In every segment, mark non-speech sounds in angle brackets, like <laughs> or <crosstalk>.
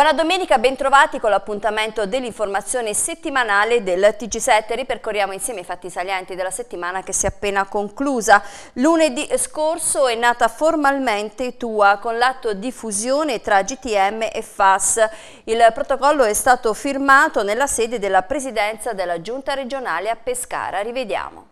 Buona domenica, bentrovati con l'appuntamento dell'informazione settimanale del TG7. Ripercorriamo insieme i fatti salienti della settimana che si è appena conclusa. Lunedì scorso è nata formalmente Tua con l'atto di fusione tra GTM e FAS. Il protocollo è stato firmato nella sede della presidenza della giunta regionale a Pescara. Rivediamo.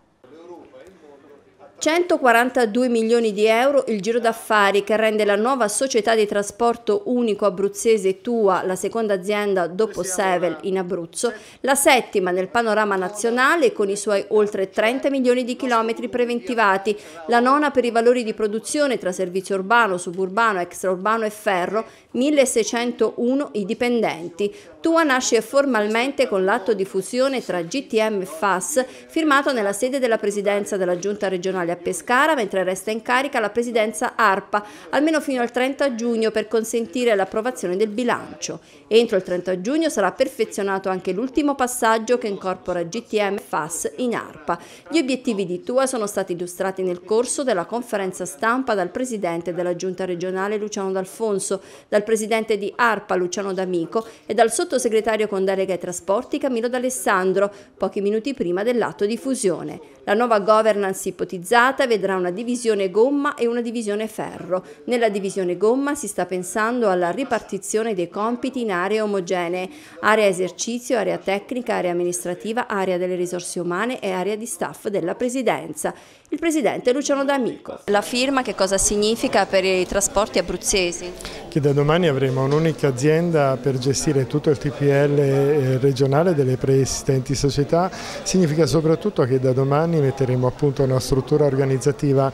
142 milioni di euro il giro d'affari che rende la nuova società di trasporto unico abruzzese Tua, la seconda azienda dopo Sevel in Abruzzo, la settima nel panorama nazionale con i suoi oltre 30 milioni di chilometri preventivati, la nona per i valori di produzione tra servizio urbano, suburbano, extraurbano e ferro, 1601 i dipendenti, TUA nasce formalmente con l'atto di fusione tra GTM e FAS firmato nella sede della presidenza della Giunta regionale a Pescara mentre resta in carica la presidenza ARPA almeno fino al 30 giugno per consentire l'approvazione del bilancio. Entro il 30 giugno sarà perfezionato anche l'ultimo passaggio che incorpora GTM e FAS in ARPA. Gli obiettivi di TUA sono stati illustrati nel corso della conferenza stampa dal presidente della Giunta regionale Luciano D'Alfonso, dal presidente di ARPA Luciano D'Amico e dal sottosegretario sottosegretario delega ai Trasporti Camillo D'Alessandro, pochi minuti prima dell'atto di fusione. La nuova governance ipotizzata vedrà una divisione gomma e una divisione ferro. Nella divisione gomma si sta pensando alla ripartizione dei compiti in aree omogenee, area esercizio, area tecnica, area amministrativa, area delle risorse umane e area di staff della Presidenza il presidente Luciano D'Amico. La firma che cosa significa per i trasporti abruzzesi? Che da domani avremo un'unica azienda per gestire tutto il TPL eh, regionale delle preesistenti società, significa soprattutto che da domani metteremo a punto una struttura organizzativa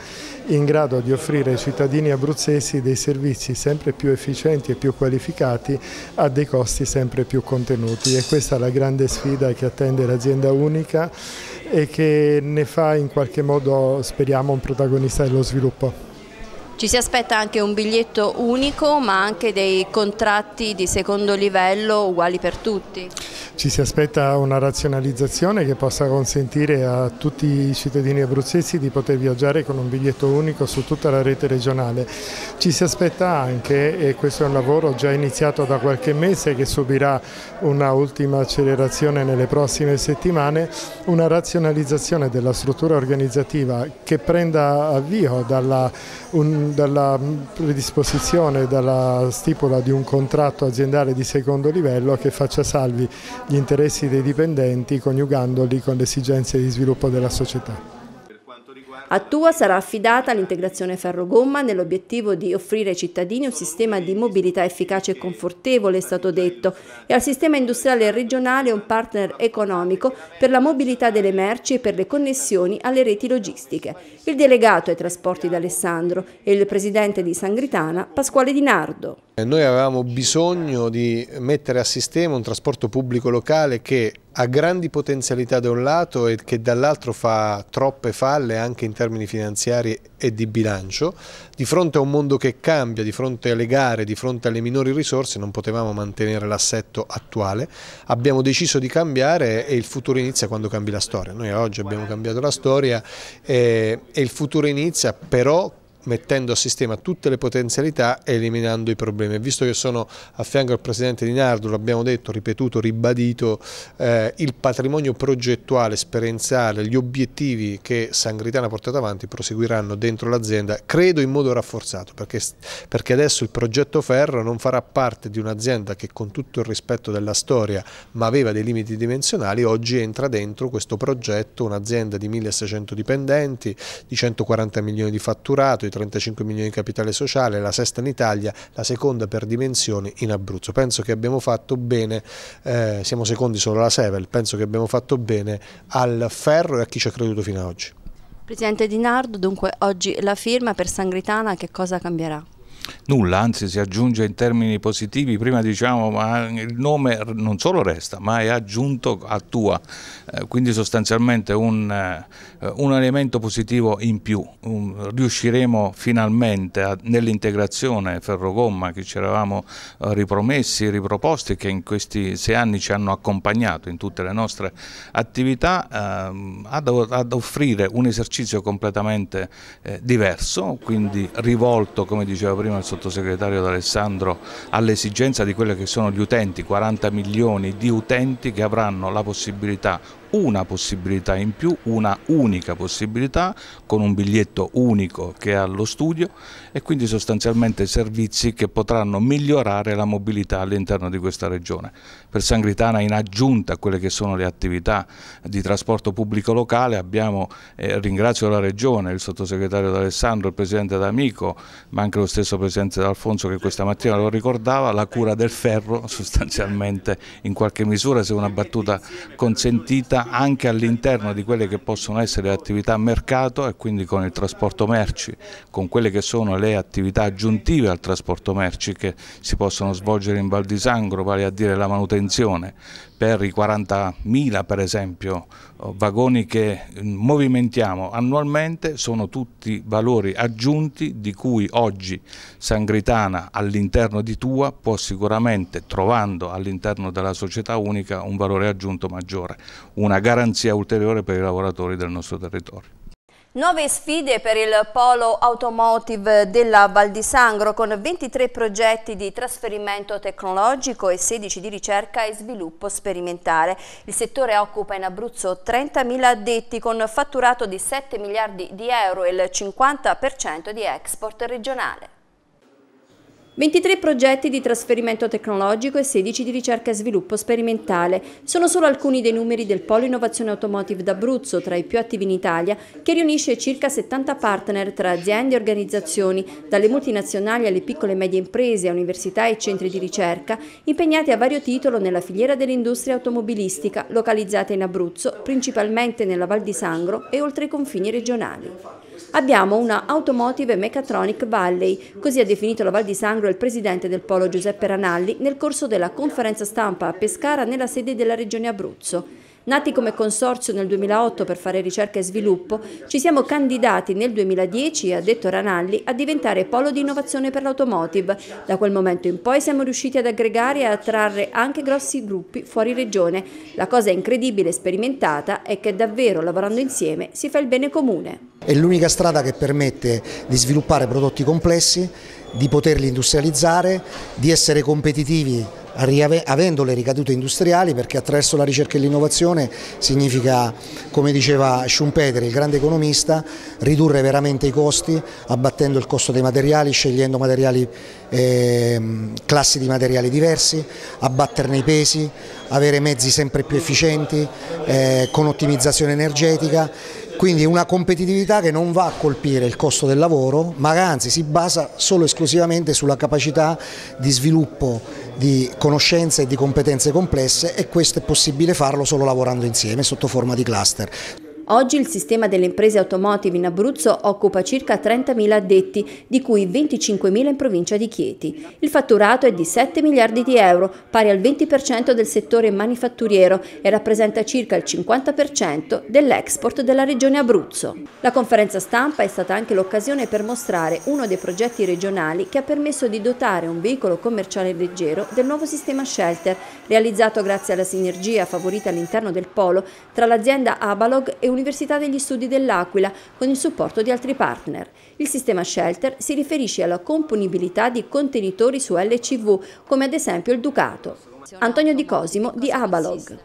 in grado di offrire ai cittadini abruzzesi dei servizi sempre più efficienti e più qualificati a dei costi sempre più contenuti e questa è la grande sfida che attende l'azienda unica e che ne fa in qualche modo, speriamo, un protagonista dello sviluppo. Ci si aspetta anche un biglietto unico ma anche dei contratti di secondo livello uguali per tutti? Ci si aspetta una razionalizzazione che possa consentire a tutti i cittadini abruzzesi di poter viaggiare con un biglietto unico su tutta la rete regionale. Ci si aspetta anche, e questo è un lavoro già iniziato da qualche mese che subirà una ultima accelerazione nelle prossime settimane, una razionalizzazione della struttura organizzativa che prenda avvio dalla un, dalla predisposizione, dalla stipula di un contratto aziendale di secondo livello che faccia salvi gli interessi dei dipendenti coniugandoli con le esigenze di sviluppo della società. A Tua sarà affidata l'integrazione ferro-gomma nell'obiettivo di offrire ai cittadini un sistema di mobilità efficace e confortevole, è stato detto, e al sistema industriale regionale un partner economico per la mobilità delle merci e per le connessioni alle reti logistiche. Il delegato ai trasporti d'Alessandro e il presidente di Sangritana, Pasquale Di Nardo. Eh, noi avevamo bisogno di mettere a sistema un trasporto pubblico locale che ha grandi potenzialità da un lato e che dall'altro fa troppe falle anche in termini termini finanziari e di bilancio, di fronte a un mondo che cambia, di fronte alle gare, di fronte alle minori risorse, non potevamo mantenere l'assetto attuale, abbiamo deciso di cambiare e il futuro inizia quando cambi la storia. Noi oggi abbiamo cambiato la storia e, e il futuro inizia però mettendo a sistema tutte le potenzialità e eliminando i problemi. Visto che sono a fianco al Presidente Di Nardo, l'abbiamo detto, ripetuto, ribadito, eh, il patrimonio progettuale, esperienziale, gli obiettivi che Sangritana ha portato avanti proseguiranno dentro l'azienda, credo in modo rafforzato, perché, perché adesso il progetto Ferro non farà parte di un'azienda che con tutto il rispetto della storia, ma aveva dei limiti dimensionali, oggi entra dentro questo progetto un'azienda di 1600 dipendenti, di 140 milioni di fatturato, di 35 milioni di capitale sociale, la sesta in Italia, la seconda per dimensioni in Abruzzo. Penso che abbiamo fatto bene, eh, siamo secondi solo alla Sevel, penso che abbiamo fatto bene al ferro e a chi ci ha creduto fino ad oggi. Presidente Di Nardo, dunque oggi la firma per Sangritana che cosa cambierà? Nulla, anzi si aggiunge in termini positivi, prima diciamo ma il nome non solo resta ma è aggiunto a tua, eh, quindi sostanzialmente un, eh, un, elemento positivo in più, un, riusciremo finalmente nell'integrazione ferrogomma che ci eravamo eh, ripromessi, riproposti che in questi sei anni ci hanno accompagnato in tutte le nostre attività ehm, ad, ad, offrire un esercizio completamente eh, diverso, quindi rivolto come diceva prima attenzione al sottosegretario D'Alessandro all'esigenza di quelli che sono gli utenti, 40 milioni di utenti che avranno la possibilità una possibilità in più, una unica possibilità con un biglietto unico che ha lo studio e quindi sostanzialmente servizi che potranno migliorare la mobilità all'interno di questa regione. Per Sangritana in aggiunta a quelle che sono le attività di trasporto pubblico locale abbiamo, eh, ringrazio la regione, il sottosegretario D'Alessandro, il presidente D'Amico, ma anche lo stesso presidente D'Alfonso che questa mattina lo ricordava, la cura del ferro <laughs> sostanzialmente in qualche misura se una battuta consentita anche all'interno di quelle che possono essere attività a mercato e quindi con il trasporto merci, con quelle che sono le attività aggiuntive al trasporto merci che si possono svolgere in Val di Sangro, vale a dire la manutenzione, per i 40.000 per esempio eh, vagoni che mm, movimentiamo annualmente sono tutti valori aggiunti di cui oggi Sangritana all'interno di Tua può sicuramente trovando all'interno della società unica un valore aggiunto maggiore, una garanzia ulteriore per i lavoratori del nostro territorio. Nuove sfide per il polo automotive della Val di Sangro con 23 progetti di trasferimento tecnologico e 16 di ricerca e sviluppo sperimentale. Il settore occupa in Abruzzo 30.000 addetti con fatturato di 7 miliardi di euro e il 50% di export regionale. 23 progetti di trasferimento tecnologico e 16 di ricerca e sviluppo sperimentale sono solo alcuni dei numeri del Polo Innovazione Automotive d'Abruzzo, tra i più attivi in Italia, che riunisce circa 70 partner tra aziende e organizzazioni, dalle multinazionali alle piccole e medie imprese, a università e centri di ricerca, impegnati a vario titolo nella filiera dell'industria automobilistica localizzata in Abruzzo, principalmente nella Val di Sangro e oltre i confini regionali. Abbiamo una Automotive Mechatronic Valley, così ha definito la Val di Sangro il presidente del Polo Giuseppe Ranalli nel corso della conferenza stampa a Pescara nella sede della Regione Abruzzo. Nati come consorzio nel 2008 per fare ricerca e sviluppo, ci siamo candidati nel 2010, ha detto Ranalli, a diventare polo di innovazione per l'automotive. Da quel momento in poi siamo riusciti ad aggregare e attrarre anche grossi gruppi fuori regione. La cosa incredibile e sperimentata è che davvero lavorando insieme si fa il bene comune. È l'unica strada che permette di sviluppare prodotti complessi, di poterli industrializzare, di essere competitivi avendo le ricadute industriali perché attraverso la ricerca e l'innovazione significa, come diceva Schumpeter, il grande economista, ridurre veramente i costi abbattendo il costo dei materiali, scegliendo materiali, eh, classi di materiali diversi, abbatterne i pesi, avere mezzi sempre più efficienti, eh, con ottimizzazione energetica quindi una competitività che non va a colpire il costo del lavoro, ma anzi si basa solo e esclusivamente sulla capacità di sviluppo di conoscenze e di competenze complesse e questo è possibile farlo solo lavorando insieme sotto forma di cluster. Oggi il sistema delle imprese automotive in Abruzzo occupa circa 30.000 addetti, di cui 25.000 in provincia di Chieti. Il fatturato è di 7 miliardi di euro, pari al 20% del settore manifatturiero e rappresenta circa il 50% dell'export della regione Abruzzo. La conferenza stampa è stata anche l'occasione per mostrare uno dei progetti regionali che ha permesso di dotare un veicolo commerciale leggero del nuovo sistema Shelter, realizzato grazie alla sinergia favorita all'interno del polo tra l'azienda Abalog e un Università degli Studi dell'Aquila con il supporto di altri partner. Il sistema Shelter si riferisce alla componibilità di contenitori su LCV, come ad esempio il Ducato. Antonio Di Cosimo di Abalog.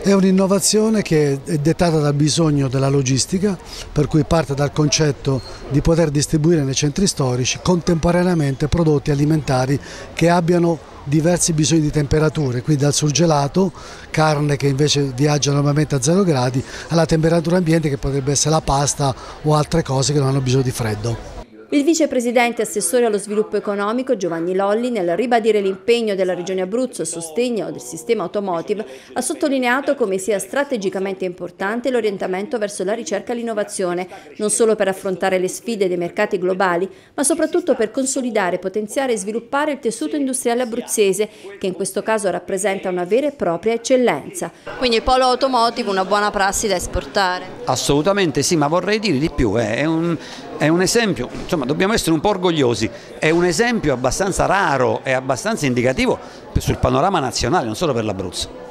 È un'innovazione che è dettata dal bisogno della logistica, per cui parte dal concetto di poter distribuire nei centri storici contemporaneamente prodotti alimentari che abbiano diversi bisogni di temperature, quindi dal surgelato, carne che invece viaggia normalmente a 0 gradi, alla temperatura ambiente che potrebbe essere la pasta o altre cose che non hanno bisogno di freddo. Il vicepresidente assessore allo sviluppo economico Giovanni Lolli, nel ribadire l'impegno della Regione Abruzzo a sostegno del sistema automotive, ha sottolineato come sia strategicamente importante l'orientamento verso la ricerca e l'innovazione, non solo per affrontare le sfide dei mercati globali, ma soprattutto per consolidare, potenziare e sviluppare il tessuto industriale abruzzese, che in questo caso rappresenta una vera e propria eccellenza. Quindi il polo automotive una buona prassi da esportare. Assolutamente sì, ma vorrei dire di più, eh. è un, è un esempio, insomma, insomma dobbiamo essere un po' orgogliosi, è un esempio abbastanza raro e abbastanza indicativo sul panorama nazionale, non solo per l'Abruzzo.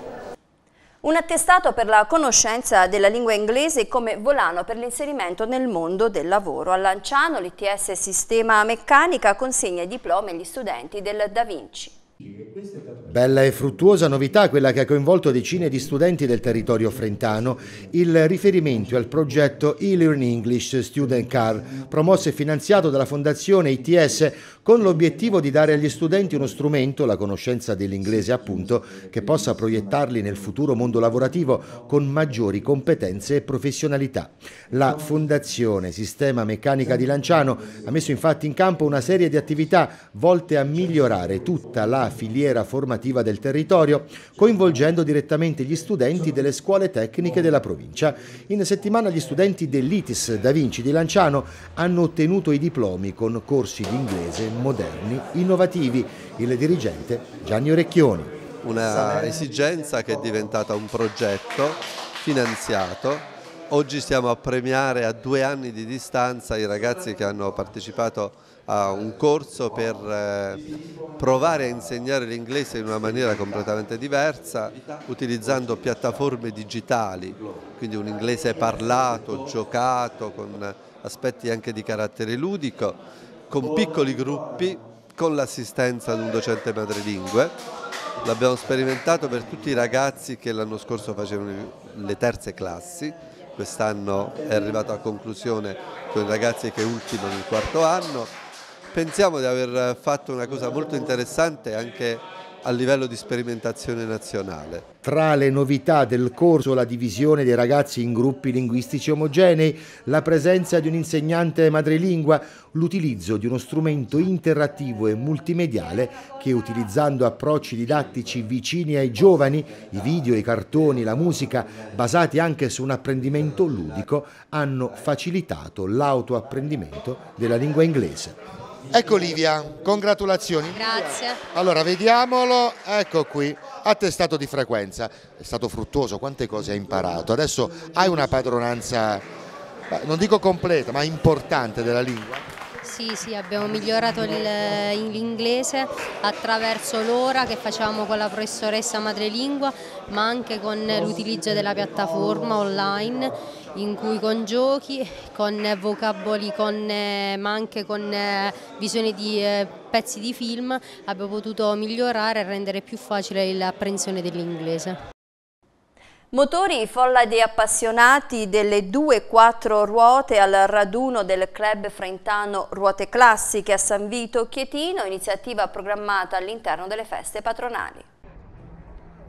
Un attestato per la conoscenza della lingua inglese come volano per l'inserimento nel mondo del lavoro. A Lanciano l'ITS Sistema Meccanica consegna i diplomi agli studenti del Da Vinci. Bella e fruttuosa novità quella che ha coinvolto decine di studenti del territorio frentano, il riferimento al progetto E-Learn English Student Car, promosso e finanziato dalla Fondazione ITS con l'obiettivo di dare agli studenti uno strumento, la conoscenza dell'inglese appunto, che possa proiettarli nel futuro mondo lavorativo con maggiori competenze e professionalità. La Fondazione Sistema Meccanica di Lanciano ha messo infatti in campo una serie di attività volte a migliorare tutta la filiera formativa del territorio, coinvolgendo direttamente gli studenti delle scuole tecniche della provincia. In settimana gli studenti dell'ITIS Da Vinci di Lanciano hanno ottenuto i diplomi con corsi di inglese moderni, innovativi. Il dirigente Gianni Orecchioni. Una esigenza che è diventata un progetto finanziato. Oggi stiamo a premiare a due anni di distanza i ragazzi che hanno partecipato a un corso per eh, provare a insegnare l'inglese in una maniera completamente diversa utilizzando piattaforme digitali, quindi un inglese parlato, giocato, con aspetti anche di carattere ludico con piccoli gruppi, con l'assistenza di un docente madrelingue. L'abbiamo sperimentato per tutti i ragazzi che l'anno scorso facevano le terze classi, quest'anno è arrivato a conclusione con i ragazzi che ultimano il quarto anno. Pensiamo di aver fatto una cosa molto interessante anche a livello di sperimentazione nazionale. Tra le novità del corso la divisione dei ragazzi in gruppi linguistici omogenei, la presenza di un insegnante madrelingua, l'utilizzo di uno strumento interattivo e multimediale che utilizzando approcci didattici vicini ai giovani, i video, i cartoni, la musica, basati anche su un apprendimento ludico, hanno facilitato l'autoapprendimento della lingua inglese. Ecco Livia, congratulazioni. Grazie. Allora, vediamolo, ecco qui, attestato di frequenza. È stato fruttuoso, quante cose hai imparato. Adesso hai una padronanza, non dico completa, ma importante della lingua. Sì, sì, abbiamo migliorato eh, l'inglese attraverso l'ora che facciamo con la professoressa madrelingua, ma anche con l'utilizzo della piattaforma online in cui con giochi, con vocaboli, con, eh, ma anche con eh, visione di pezzi di film abbiamo potuto migliorare e rendere più facile l'apprensione dell'inglese. Motori folla di appassionati delle due e quattro ruote al raduno del club frentano Ruote Classiche a San Vito Chietino, iniziativa programmata all'interno delle feste patronali.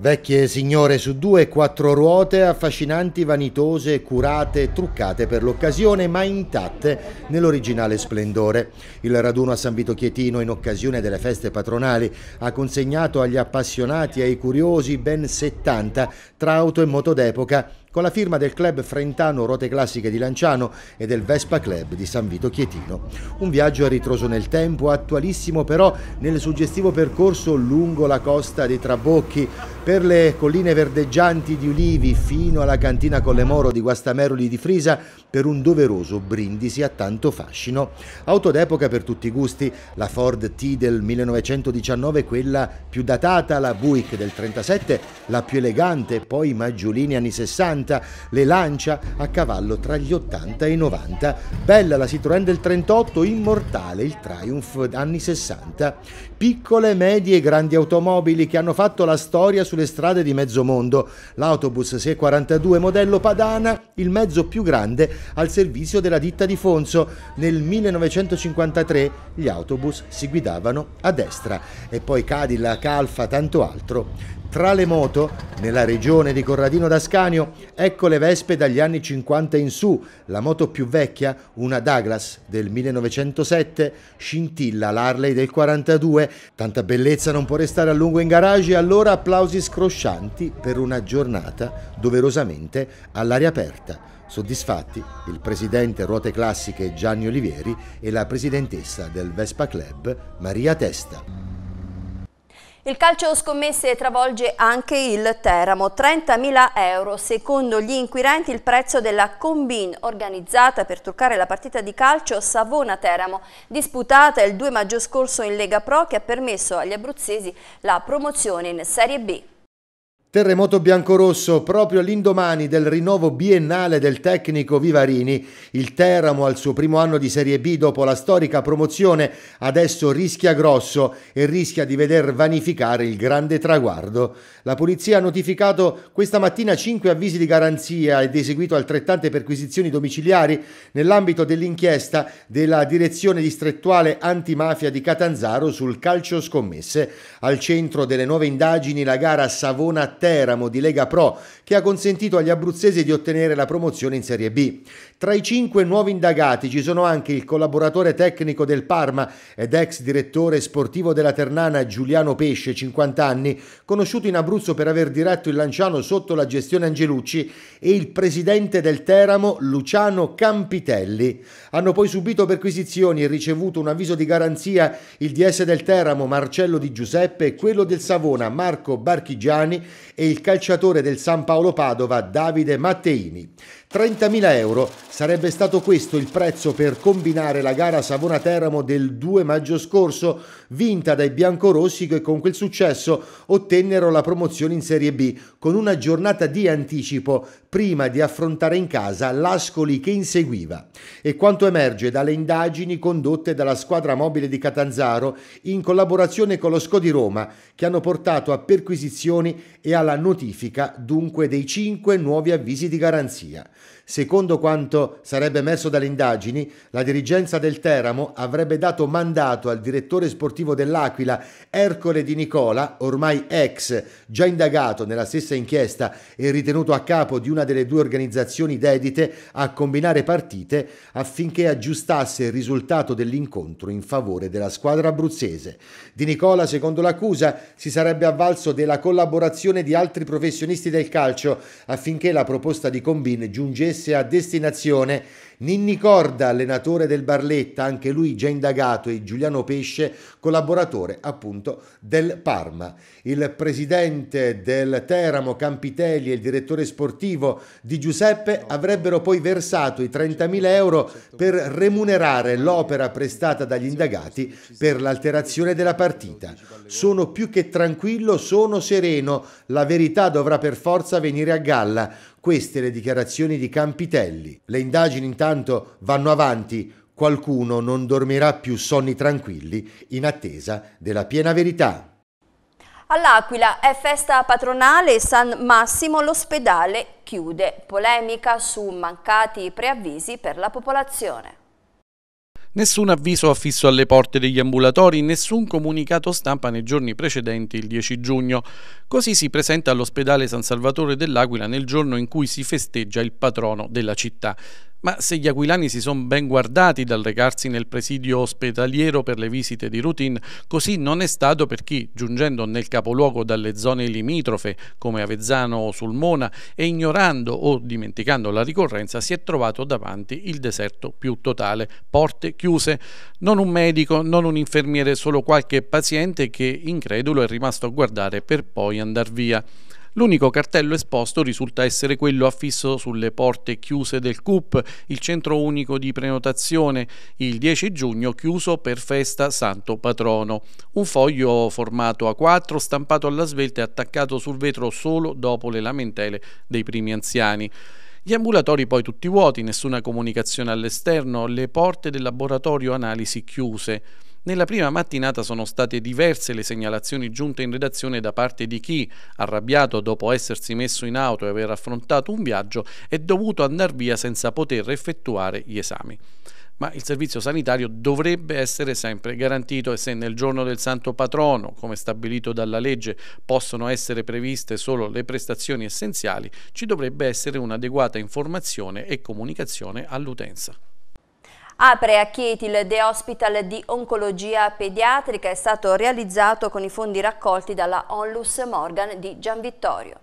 Vecchie signore su due e quattro ruote, affascinanti, vanitose, curate, truccate per l'occasione, ma intatte nell'originale splendore. Il raduno a San Vito Chietino in occasione delle feste patronali ha consegnato agli appassionati e ai curiosi ben 70 tra auto e moto d'epoca, con la firma del club Frentano Rote Classiche di Lanciano e del Vespa Club di San Vito Chietino. Un viaggio a ritroso nel tempo, attualissimo però nel suggestivo percorso lungo la costa dei Trabocchi, per le colline verdeggianti di Ulivi fino alla cantina Collemoro di Guastameroli di Frisa per un doveroso brindisi a tanto fascino. Auto d'epoca per tutti i gusti, la Ford T del 1919 quella più datata, la Buick del 37 la più elegante, poi Maggiolini anni 60, le Lancia a cavallo tra gli 80 e i 90, bella la Citroën del 38, immortale il Triumph anni 60 piccole, medie e grandi automobili che hanno fatto la storia sulle strade di mezzo mondo. L'autobus 642 modello Padana, il mezzo più grande al servizio della ditta di Fonso. Nel 1953 gli autobus si guidavano a destra e poi Cadillac, Alfa, tanto altro. Tra le moto, nella regione di Corradino d'Ascanio, ecco le Vespe dagli anni 50 in su. La moto più vecchia, una Douglas del 1907, scintilla l'Harley del 42. Tanta bellezza non può restare a lungo in garage e allora applausi scroscianti per una giornata doverosamente all'aria aperta. Soddisfatti il presidente Ruote Classiche Gianni Olivieri e la presidentessa del Vespa Club Maria Testa. Il calcio scommesse travolge anche il Teramo, 30.000 euro, secondo gli inquirenti il prezzo della Combin organizzata per truccare la partita di calcio Savona-Teramo, disputata il 2 maggio scorso in Lega Pro che ha permesso agli abruzzesi la promozione in Serie B. Terremoto biancorosso proprio l'indomani del rinnovo biennale del tecnico Vivarini. Il Teramo al suo primo anno di Serie B dopo la storica promozione adesso rischia grosso e rischia di veder vanificare il grande traguardo. La polizia ha notificato questa mattina cinque avvisi di garanzia ed eseguito altrettante perquisizioni domiciliari nell'ambito dell'inchiesta della direzione distrettuale antimafia di Catanzaro sul calcio scommesse. Al centro delle nuove indagini la gara Savona Teramo di Lega Pro che ha consentito agli abruzzesi di ottenere la promozione in Serie B. Tra i cinque nuovi indagati ci sono anche il collaboratore tecnico del Parma ed ex direttore sportivo della Ternana Giuliano Pesce, 50 anni, conosciuto in Abruzzo per aver diretto il Lanciano sotto la gestione Angelucci, e il presidente del Teramo Luciano Campitelli. Hanno poi subito perquisizioni e ricevuto un avviso di garanzia il DS del Teramo Marcello Di Giuseppe e quello del Savona Marco Barchigiani e il calciatore del San Paolo Padova Davide Matteini. 30.000 euro sarebbe stato questo il prezzo per combinare la gara Savona-Teramo del 2 maggio scorso, vinta dai biancorossi che con quel successo ottennero la promozione in Serie B, con una giornata di anticipo prima di affrontare in casa l'Ascoli che inseguiva. E quanto emerge dalle indagini condotte dalla squadra mobile di Catanzaro in collaborazione con lo SCO di Roma, che hanno portato a perquisizioni e alla notifica dunque dei 5 nuovi avvisi di garanzia. Secondo quanto sarebbe emerso dalle indagini, la dirigenza del Teramo avrebbe dato mandato al direttore sportivo dell'Aquila, Ercole Di Nicola, ormai ex, già indagato nella stessa inchiesta e ritenuto a capo di una delle due organizzazioni dedite a combinare partite affinché aggiustasse il risultato dell'incontro in favore della squadra abruzzese. Di Nicola, secondo l'accusa, si sarebbe avvalso della collaborazione di altri professionisti del calcio affinché la proposta di Combin giungesse messe a destinazione Ninni Corda, allenatore del Barletta, anche lui già indagato, e Giuliano Pesce, collaboratore appunto del Parma. Il presidente del Teramo, Campitelli, e il direttore sportivo di Giuseppe avrebbero poi versato i 30.000 euro per remunerare l'opera prestata dagli indagati per l'alterazione della partita. Sono più che tranquillo, sono sereno, la verità dovrà per forza venire a galla queste le dichiarazioni di Campitelli. Le indagini intanto vanno avanti, qualcuno non dormirà più sonni tranquilli in attesa della piena verità. All'Aquila è festa patronale San Massimo, l'ospedale chiude. Polemica su mancati preavvisi per la popolazione. Nessun avviso affisso alle porte degli ambulatori, nessun comunicato stampa nei giorni precedenti il 10 giugno. Così si presenta all'ospedale San Salvatore dell'Aquila nel giorno in cui si festeggia il patrono della città. Ma se gli aquilani si sono ben guardati dal recarsi nel presidio ospedaliero per le visite di routine, così non è stato per chi, giungendo nel capoluogo dalle zone limitrofe come Avezzano o Sulmona e ignorando o dimenticando la ricorrenza, si è trovato davanti il deserto più totale, porte chiuse, non un medico, non un infermiere, solo qualche paziente che incredulo è rimasto a guardare per poi andar via. L'unico cartello esposto risulta essere quello affisso sulle porte chiuse del CUP, il centro unico di prenotazione, il 10 giugno chiuso per festa Santo Patrono. Un foglio formato A4 stampato alla svelta e attaccato sul vetro solo dopo le lamentele dei primi anziani. Gli ambulatori poi tutti vuoti, nessuna comunicazione all'esterno, le porte del laboratorio analisi chiuse. Nella prima mattinata sono state diverse le segnalazioni giunte in redazione da parte di chi, arrabbiato dopo essersi messo in auto e aver affrontato un viaggio, è dovuto andare via senza poter effettuare gli esami ma il servizio sanitario dovrebbe essere sempre garantito e se nel giorno del santo patrono, come stabilito dalla legge, possono essere previste solo le prestazioni essenziali, ci dovrebbe essere un'adeguata informazione e comunicazione all'utenza. Apre a Chieti il The Hospital di Oncologia Pediatrica, è stato realizzato con i fondi raccolti dalla Onlus Morgan di Gianvittorio.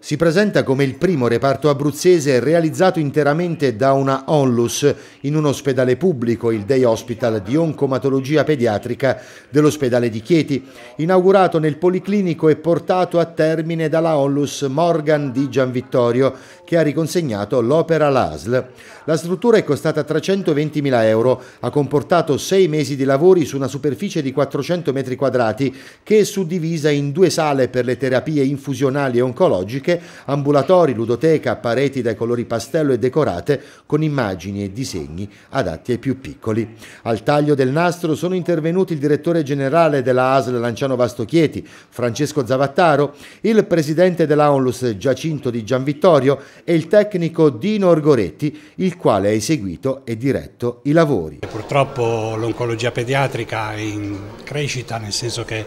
Si presenta come il primo reparto abruzzese realizzato interamente da una onlus in un ospedale pubblico, il Day Hospital di Oncomatologia Pediatrica dell'ospedale di Chieti, inaugurato nel Policlinico e portato a termine dalla onlus Morgan di Gianvittorio, che ha riconsegnato l'opera LASL. La struttura è costata 320.000 euro, ha comportato sei mesi di lavori su una superficie di 400 metri quadrati, che è suddivisa in due sale per le terapie infusionali e oncologiche anche ambulatori, ludoteca, pareti dai colori pastello e decorate con immagini e disegni adatti ai più piccoli. Al taglio del nastro sono intervenuti il direttore generale della ASL Lanciano Vastochieti, Francesco Zavattaro, il presidente dell'Aonlus Giacinto di Gianvittorio e il tecnico Dino Orgoretti, il quale ha eseguito e diretto i lavori. Purtroppo l'oncologia pediatrica è in crescita, nel senso che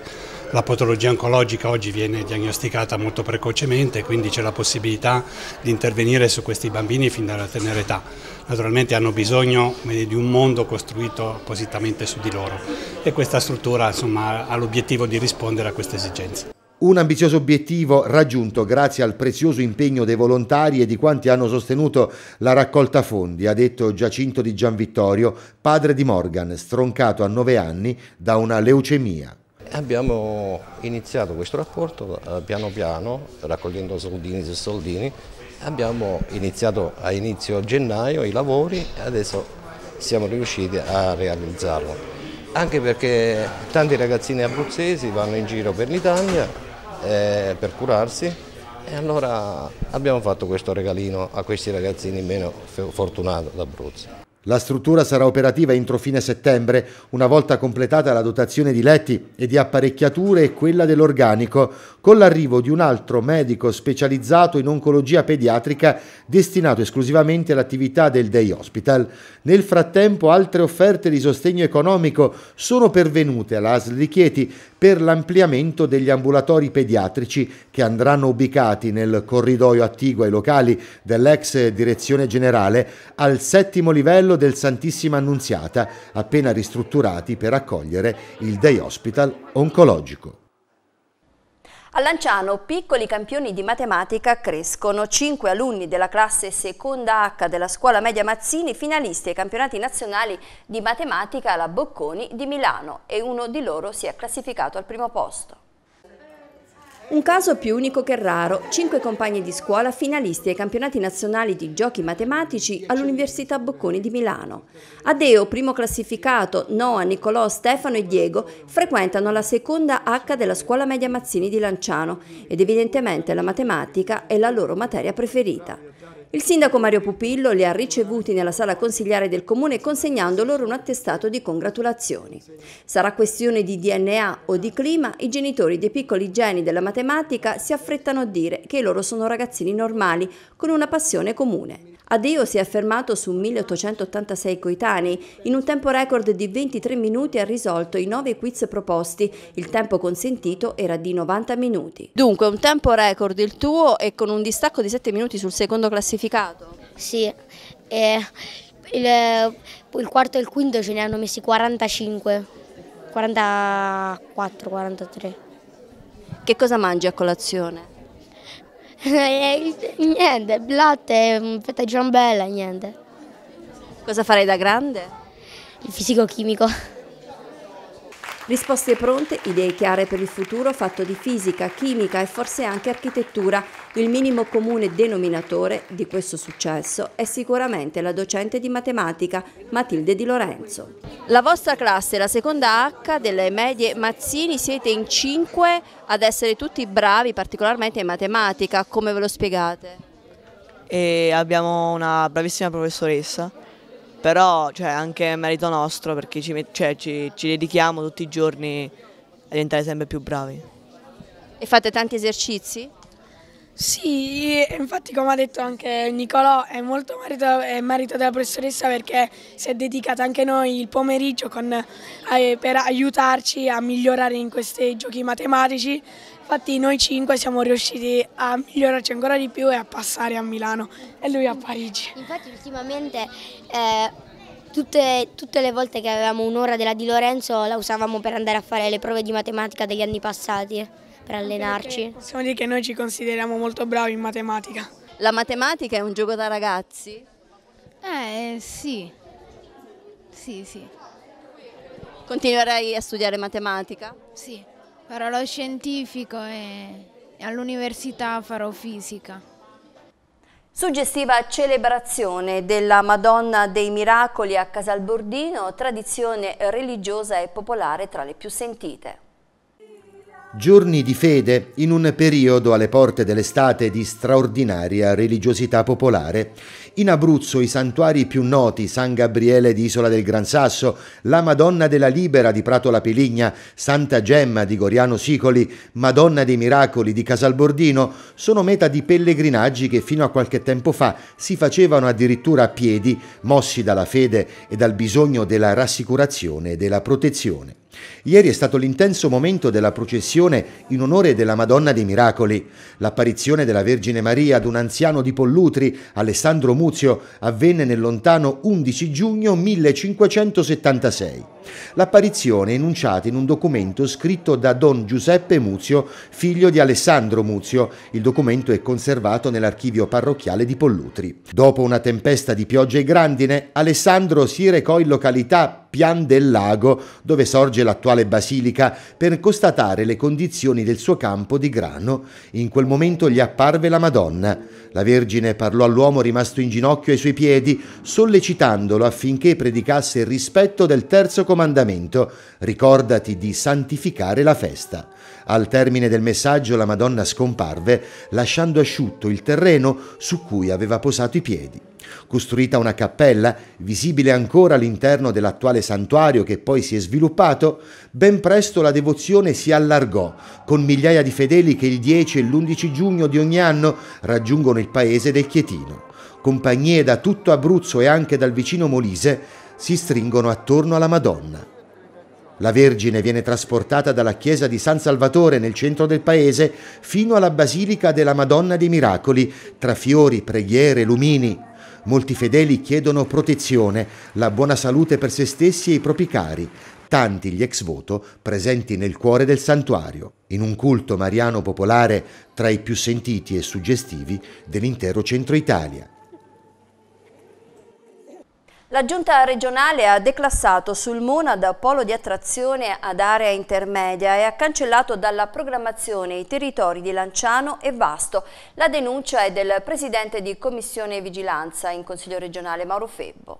la patologia oncologica oggi viene diagnosticata molto precocemente, quindi c'è la possibilità di intervenire su questi bambini fin dalla tenera età. Naturalmente hanno bisogno di un mondo costruito appositamente su di loro e questa struttura insomma, ha l'obiettivo di rispondere a queste esigenze. Un ambizioso obiettivo raggiunto grazie al prezioso impegno dei volontari e di quanti hanno sostenuto la raccolta fondi, ha detto Giacinto di Gianvittorio, padre di Morgan, stroncato a nove anni da una leucemia. Abbiamo iniziato questo rapporto eh, piano piano, raccogliendo soldini su soldini. Abbiamo iniziato a inizio gennaio i lavori e adesso siamo riusciti a realizzarlo. Anche perché tanti ragazzini abruzzesi vanno in giro per l'Italia eh, per curarsi e allora abbiamo fatto questo regalino a questi ragazzini meno fortunati d'Abruzzo. La struttura sarà operativa entro fine settembre, una volta completata la dotazione di letti e di apparecchiature e quella dell'organico, con l'arrivo di un altro medico specializzato in oncologia pediatrica destinato esclusivamente all'attività del Day Hospital. Nel frattempo altre offerte di sostegno economico sono pervenute alla ASL di Chieti per l'ampliamento degli ambulatori pediatrici che andranno ubicati nel corridoio attiguo ai locali dell'ex direzione generale al settimo livello del Santissima Annunziata, appena ristrutturati per accogliere il Day Hospital oncologico. A Lanciano piccoli campioni di matematica crescono. Cinque alunni della classe seconda H della scuola media Mazzini finalisti ai campionati nazionali di matematica alla Bocconi di Milano e uno di loro si è classificato al primo posto. Un caso più unico che raro, cinque compagni di scuola finalisti ai campionati nazionali di giochi matematici all'Università Bocconi di Milano. Adeo, primo classificato, Noa, Nicolò, Stefano e Diego frequentano la seconda H della scuola media Mazzini di Lanciano ed evidentemente la matematica è la loro materia preferita. Il sindaco Mario Pupillo li ha ricevuti nella sala consigliare del comune consegnando loro un attestato di congratulazioni. Sarà questione di DNA o di clima, i genitori dei piccoli geni della matematica si affrettano a dire che loro sono ragazzini normali, con una passione comune. Adeo si è fermato su 1886 coetanei. In un tempo record di 23 minuti ha risolto i 9 quiz proposti. Il tempo consentito era di 90 minuti. Dunque un tempo record il tuo e con un distacco di 7 minuti sul secondo classificato? Sì, eh, il, il quarto e il quinto ce ne hanno messi 45, 44, 43. Che cosa mangi a colazione? Eh, niente, latte, fetta di niente. Cosa farei da grande? Il fisico chimico. Risposte pronte, idee chiare per il futuro fatto di fisica, chimica e forse anche architettura. Il minimo comune denominatore di questo successo è sicuramente la docente di matematica Matilde Di Lorenzo. La vostra classe, la seconda H delle medie Mazzini, siete in cinque ad essere tutti bravi, particolarmente in matematica. Come ve lo spiegate? E abbiamo una bravissima professoressa però cioè, anche merito nostro perché ci, cioè, ci, ci dedichiamo tutti i giorni a diventare sempre più bravi. E fate tanti esercizi? Sì, infatti come ha detto anche Nicolò è molto merito, è merito della professoressa perché si è dedicata anche noi il pomeriggio con, eh, per aiutarci a migliorare in questi giochi matematici Infatti noi cinque siamo riusciti a migliorarci ancora di più e a passare a Milano e lui a Parigi. Infatti ultimamente eh, tutte, tutte, le volte che avevamo un'ora della Di Lorenzo la usavamo per andare a fare le prove di matematica degli anni passati, per allenarci. Perché possiamo dire che noi ci consideriamo molto bravi in matematica. La matematica è un gioco da ragazzi? Eh sì, sì sì. Continuerai a studiare matematica? Sì. Farò lo scientifico e all'università farò fisica. Suggestiva celebrazione della Madonna dei Miracoli a Casalbordino, tradizione religiosa e popolare tra le più sentite. Giorni di fede in un periodo alle porte dell'estate di straordinaria religiosità popolare. In Abruzzo i santuari più noti, San Gabriele di Isola del Gran Sasso, la Madonna della Libera di Prato la Peligna, Santa Gemma di Goriano Sicoli, Madonna dei Miracoli di Casalbordino, sono meta di pellegrinaggi che fino a qualche tempo fa si facevano addirittura a piedi, mossi dalla fede e dal bisogno della rassicurazione e della protezione. Ieri è stato l'intenso momento della processione in onore della Madonna dei Miracoli. L'apparizione della Vergine Maria ad un anziano di Pollutri, Alessandro Muzio, avvenne nel lontano 11 giugno 1576. L'apparizione è enunciata in un documento scritto da Don Giuseppe Muzio, figlio di Alessandro Muzio. Il documento è conservato nell'archivio parrocchiale di Pollutri. Dopo una tempesta di pioggia e grandine, Alessandro si recò in località Pian del Lago, dove sorge l'attuale basilica, per constatare le condizioni del suo campo di grano. In quel momento gli apparve la Madonna. La Vergine parlò all'uomo rimasto in ginocchio ai suoi piedi, sollecitandolo affinché predicasse il rispetto del terzo comandamento, ricordati di santificare la festa. Al termine del messaggio la Madonna scomparve, lasciando asciutto il terreno su cui aveva posato i piedi. Costruita una cappella, visibile ancora all'interno dell'attuale santuario che poi si è sviluppato, ben presto la devozione si allargò, con migliaia di fedeli che il 10 e l'11 giugno di ogni anno raggiungono il paese del Chietino. Compagnie da tutto Abruzzo e anche dal vicino Molise si stringono attorno alla Madonna. La Vergine viene trasportata dalla chiesa di San Salvatore nel centro del paese fino alla Basilica della Madonna dei Miracoli, tra fiori, preghiere, lumini Molti fedeli chiedono protezione, la buona salute per se stessi e i propri cari, tanti gli ex voto presenti nel cuore del santuario, in un culto mariano popolare tra i più sentiti e suggestivi dell'intero centro Italia. La giunta regionale ha declassato Sulmona da polo di attrazione ad area intermedia e ha cancellato dalla programmazione i territori di Lanciano e Vasto. La denuncia è del presidente di Commissione Vigilanza in Consiglio regionale Mauro Febbo.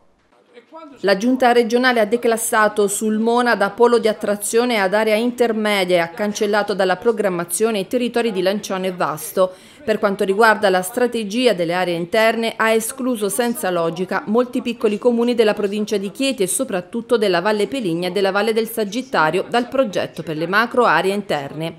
La giunta regionale ha declassato sul Mona da polo di attrazione ad area intermedia e ha cancellato dalla programmazione i territori di Lanciano e Vasto. Per quanto riguarda la strategia delle aree interne, ha escluso senza logica molti piccoli comuni della provincia di Chieti e soprattutto della Valle Peligna e della Valle del Sagittario dal progetto per le macro aree interne.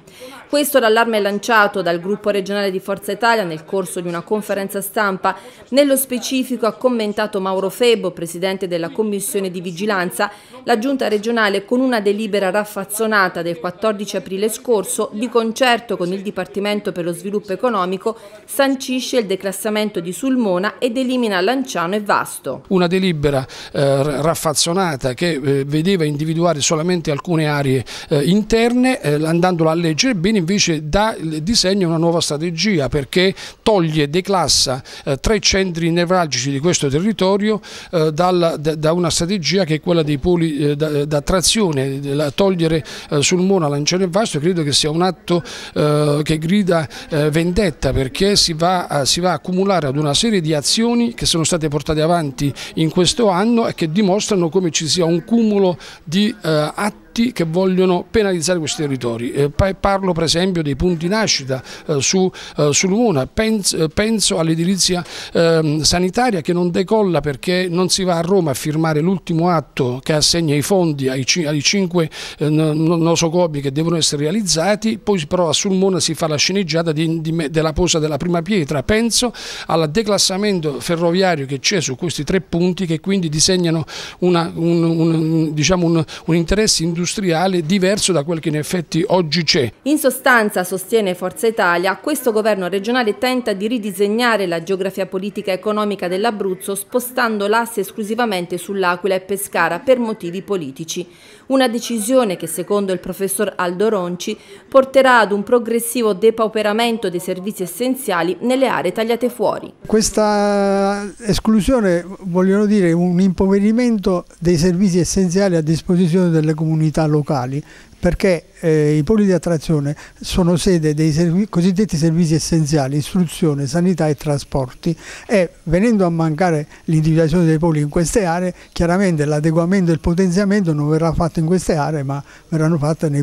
Questo l'allarme lanciato dal gruppo regionale di Forza Italia nel corso di una conferenza stampa. Nello specifico ha commentato Mauro Febo, presidente della Commissione di Vigilanza, la giunta regionale con una delibera raffazzonata del 14 aprile scorso di concerto con il Dipartimento per lo Sviluppo Economico economico, sancisce il declassamento di Sulmona ed elimina Lanciano e Vasto. Una delibera eh, raffazzonata che eh, vedeva individuare solamente alcune aree eh, interne, eh, andandola a leggere bene invece dà, disegna una nuova strategia perché toglie, declassa eh, tre centri nevralgici di questo territorio eh, dalla, da, da, una strategia che è quella dei poli d'attrazione, da togliere Sulmona, Lanciano e Vasto credo che sia un atto che grida vendetta diretta perché si va, a, si va a accumulare ad una serie di azioni che sono state portate avanti in questo anno e che dimostrano come ci sia un cumulo di eh, atti tutti che vogliono penalizzare questi territori. Eh, parlo per esempio dei punti nascita eh, su, eh, sull'Una, penso, eh, penso all'edilizia ehm, sanitaria che non decolla perché non si va a Roma a firmare l'ultimo atto che assegna i fondi ai, ai cinque eh, nosocobi che devono essere realizzati, poi però a Sulmona si fa la sceneggiata di, di, della posa della prima pietra. Penso al declassamento ferroviario che c'è su questi tre punti che quindi disegnano una, un, un, diciamo un, un interesse industriale industriale diverso da quel che in effetti oggi c'è. In sostanza, sostiene Forza Italia, questo governo regionale tenta di ridisegnare la geografia politica e economica dell'Abruzzo spostando l'asse esclusivamente sull'Aquila e Pescara per motivi politici. Una decisione che secondo il professor Aldo Ronci porterà ad un progressivo depauperamento dei servizi essenziali nelle aree tagliate fuori. Questa esclusione vogliono dire un impoverimento dei servizi essenziali a disposizione delle comunità locali perché eh, i poli di attrazione sono sede dei servi cosiddetti servizi essenziali, istruzione, sanità e trasporti e venendo a mancare l'individuazione dei poli in queste aree, chiaramente l'adeguamento e il potenziamento non verrà fatto in queste aree ma verranno fatte nei,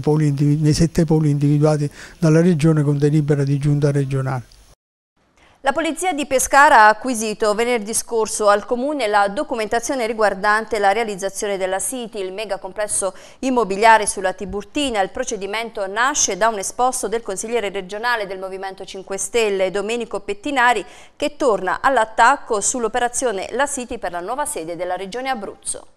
nei sette poli individuati dalla Regione con delibera di giunta regionale. La polizia di Pescara ha acquisito venerdì scorso al comune la documentazione riguardante la realizzazione della City, il mega complesso immobiliare sulla Tiburtina. Il procedimento nasce da un esposto del consigliere regionale del Movimento 5 Stelle, Domenico Pettinari, che torna all'attacco sull'operazione La City per la nuova sede della Regione Abruzzo.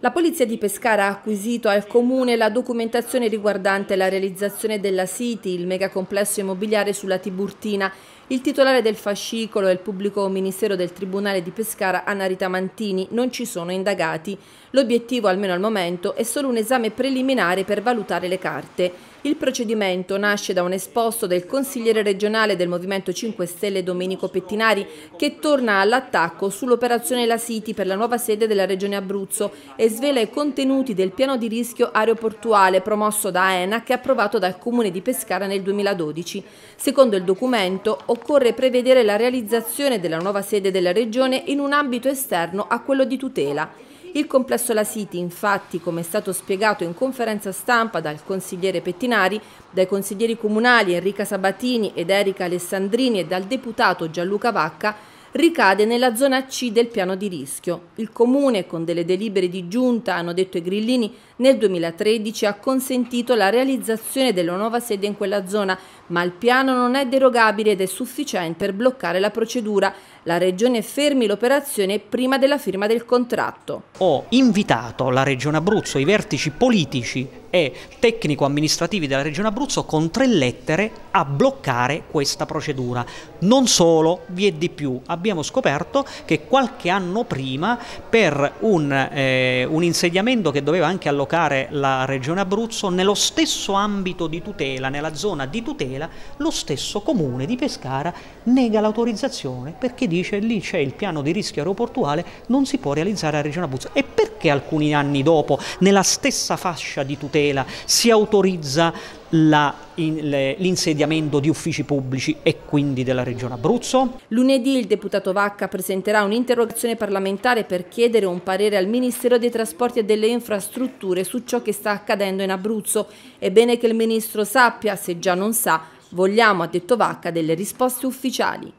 La polizia di Pescara ha acquisito al comune la documentazione riguardante la realizzazione della City, il megacomplesso immobiliare sulla Tiburtina, il titolare del fascicolo e il pubblico ministero del Tribunale di Pescara Anarita Mantini, non ci sono indagati. L'obiettivo, almeno al momento, è solo un esame preliminare per valutare le carte. Il procedimento nasce da un esposto del consigliere regionale del Movimento 5 Stelle Domenico Pettinari che torna all'attacco sull'operazione La City per la nuova sede della Regione Abruzzo e svela i contenuti del piano di rischio aeroportuale promosso da ENAC e approvato dal Comune di Pescara nel 2012. Secondo il documento, occorre prevedere la realizzazione della nuova sede della Regione in un ambito esterno a quello di tutela. Il complesso La City, infatti, come è stato spiegato in conferenza stampa dal consigliere Pettinari, dai consiglieri comunali Enrica Sabatini ed Erika Alessandrini e dal deputato Gianluca Vacca, ricade nella zona C del piano di rischio. Il Comune, con delle delibere di giunta, hanno detto i grillini, nel 2013 ha consentito la realizzazione della nuova sede in quella zona, ma il piano non è derogabile ed è sufficiente per bloccare la procedura la Regione fermi l'operazione prima della firma del contratto. Ho invitato la Regione Abruzzo, i vertici politici e tecnico-amministrativi della Regione Abruzzo con tre lettere a bloccare questa procedura. Non solo, vi è di più. Abbiamo scoperto che qualche anno prima per un, eh, un insediamento che doveva anche allocare la Regione Abruzzo, nello stesso ambito di tutela, nella zona di tutela, lo stesso comune di Pescara nega l'autorizzazione perché dice lì c'è il piano di rischio aeroportuale, non si può realizzare la regione Abruzzo. E perché alcuni anni dopo, nella stessa fascia di tutela, si autorizza l'insediamento di uffici pubblici e quindi della Regione Abruzzo. Lunedì il deputato Vacca presenterà un'interrogazione parlamentare per chiedere un parere al Ministero dei Trasporti e delle Infrastrutture su ciò che sta accadendo in Abruzzo. È bene che il Ministro sappia, se già non sa, vogliamo, ha detto Vacca, delle risposte ufficiali.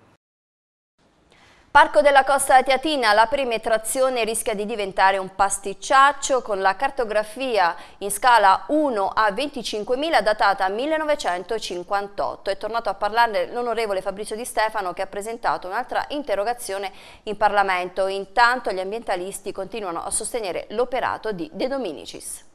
Parco della Costa Teatina, la perimetrazione rischia di diventare un pasticciaccio con la cartografia in scala 1 a 25.000 datata 1958. È tornato a parlarne l'onorevole Fabrizio Di Stefano che ha presentato un'altra interrogazione in Parlamento. Intanto gli ambientalisti continuano a sostenere l'operato di De Dominicis.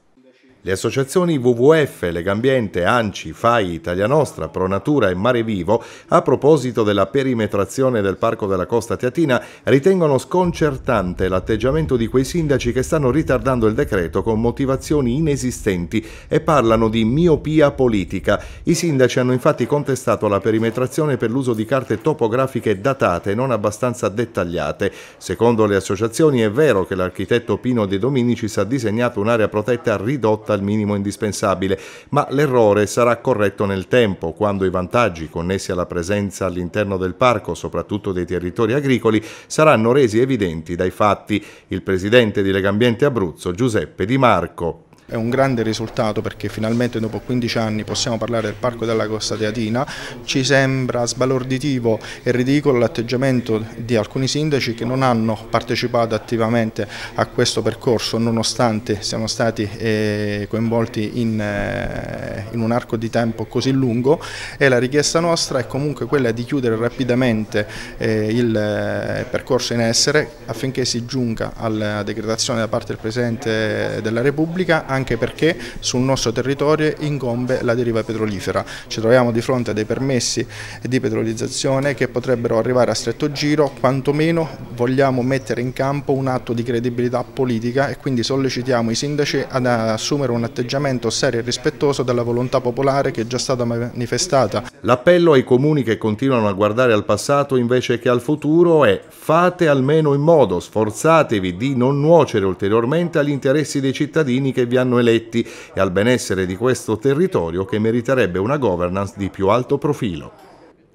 Le associazioni WWF, Legambiente, ANCI, FAI, Italia Nostra, Pronatura e Mare Vivo, a proposito della perimetrazione del Parco della Costa Teatina, ritengono sconcertante l'atteggiamento di quei sindaci che stanno ritardando il decreto con motivazioni inesistenti e parlano di miopia politica. I sindaci hanno infatti contestato la perimetrazione per l'uso di carte topografiche datate e non abbastanza dettagliate. Secondo le associazioni è vero che l'architetto Pino De Dominicis ha disegnato un'area protetta ridotta ridotta al minimo indispensabile, ma l'errore sarà corretto nel tempo, quando i vantaggi connessi alla presenza all'interno del parco, soprattutto dei territori agricoli, saranno resi evidenti dai fatti. Il presidente di Legambiente Abruzzo, Giuseppe Di Marco. È un grande risultato perché finalmente dopo 15 anni possiamo parlare del Parco della Costa Teatina, ci sembra sbalorditivo e ridicolo l'atteggiamento di alcuni sindaci che non hanno partecipato attivamente a questo percorso nonostante siamo stati eh, coinvolti in, eh, in un arco di tempo così lungo e la richiesta nostra è comunque quella di chiudere rapidamente eh, il eh, percorso in essere affinché si giunga alla decretazione da parte del Presidente della Repubblica anche perché sul nostro territorio incombe la deriva petrolifera. Ci troviamo di fronte a dei permessi di petrolizzazione che potrebbero arrivare a stretto giro, quantomeno vogliamo mettere in campo un atto di credibilità politica e quindi sollecitiamo i sindaci ad assumere un atteggiamento serio e rispettoso della volontà popolare che è già stata manifestata. L'appello ai comuni che continuano a guardare al passato invece che al futuro è fate almeno in modo, sforzatevi di non nuocere ulteriormente agli interessi dei cittadini che vi hanno verranno eletti e al benessere di questo territorio che meriterebbe una governance di più alto profilo.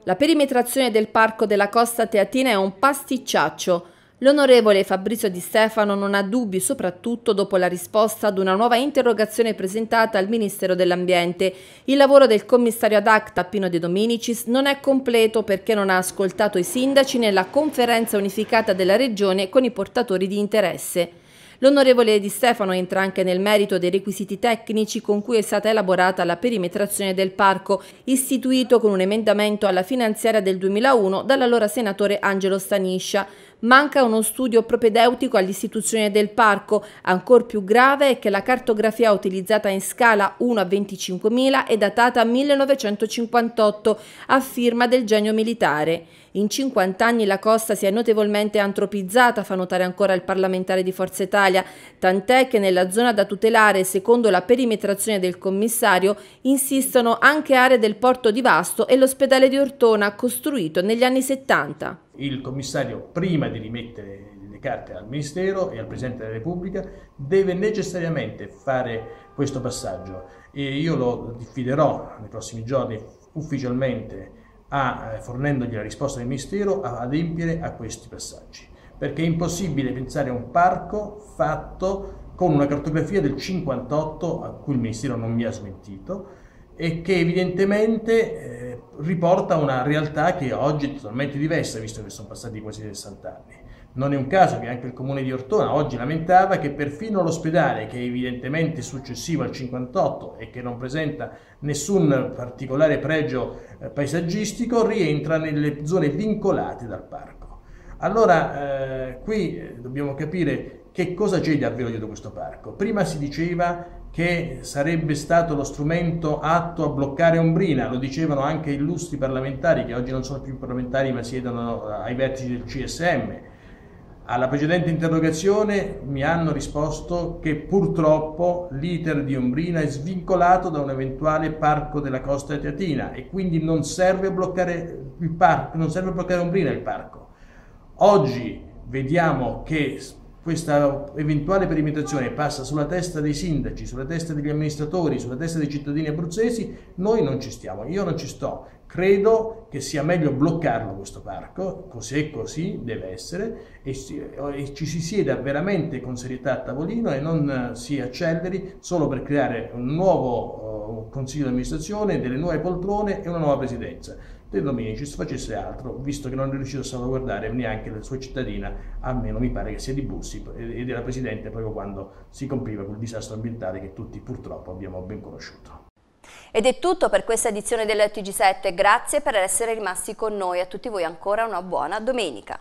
La perimetrazione del Parco della Costa Teatina è un pasticciaccio. L'onorevole Fabrizio Di Stefano non ha dubbi, soprattutto dopo la risposta ad una nuova interrogazione presentata al Ministero dell'Ambiente. Il lavoro del commissario ad acta Pino De Dominicis non è completo perché non ha ascoltato i sindaci nella conferenza unificata della regione con i portatori di interesse. L'onorevole Di Stefano entra anche nel merito dei requisiti tecnici con cui è stata elaborata la perimetrazione del parco, istituito con un emendamento alla finanziaria del 2001 dall'allora senatore Angelo Staniscia. Manca uno studio propedeutico all'istituzione del parco, ancor più grave è che la cartografia utilizzata in scala 1 a 25.000 è datata 1958 a firma del genio militare. In 50 anni la costa si è notevolmente antropizzata, fa notare ancora il parlamentare di Forza Italia, tant'è che nella zona da tutelare, secondo la perimetrazione del commissario, insistono anche aree del porto di Vasto e l'ospedale di Ortona, costruito negli anni 70. Il commissario, prima di rimettere le carte al Ministero e al Presidente della Repubblica, deve necessariamente fare questo passaggio e io lo diffiderò nei prossimi giorni ufficialmente a, eh, fornendogli la risposta del Ministero, a adempiere a questi passaggi. Perché è impossibile pensare a un parco fatto con una cartografia del 58, a cui il Ministero non mi ha smentito, e che evidentemente eh, riporta una realtà che oggi è totalmente diversa, visto che sono passati quasi 60 anni. Non è un caso che anche il comune di Ortona oggi lamentava che perfino l'ospedale, che è evidentemente successivo al 58 e che non presenta nessun particolare pregio eh, paesaggistico, rientra nelle zone vincolate dal parco. Allora eh, qui eh, dobbiamo capire che cosa c'è davvero dietro questo parco? Prima si diceva che sarebbe stato lo strumento atto a bloccare Ombrina, lo dicevano anche illustri parlamentari che oggi non sono più parlamentari ma siedono eh, ai vertici del CSM. Alla precedente interrogazione mi hanno risposto che purtroppo l'iter di Ombrina è svincolato da un eventuale parco della costa teatina e quindi non serve bloccare, il parco, non serve bloccare Ombrina il parco. Oggi vediamo che questa eventuale perimetrazione passa sulla testa dei sindaci, sulla testa degli amministratori, sulla testa dei cittadini abruzzesi, noi non ci stiamo, io non ci sto, Credo che sia meglio bloccarlo questo parco, così è così deve essere, e, ci si sieda veramente con serietà a tavolino e non eh, si acceleri solo per creare un nuovo oh, consiglio di amministrazione, delle nuove poltrone e una nuova presidenza. De Dominicis facesse altro, visto che non è riuscito a salvaguardare neanche la sua cittadina, almeno mi pare che sia di Bussi ed era presidente proprio quando si compiva quel disastro ambientale che tutti purtroppo abbiamo ben conosciuto. Ed è tutto per questa edizione della TG7, grazie per essere rimasti con noi, a tutti voi ancora una buona domenica.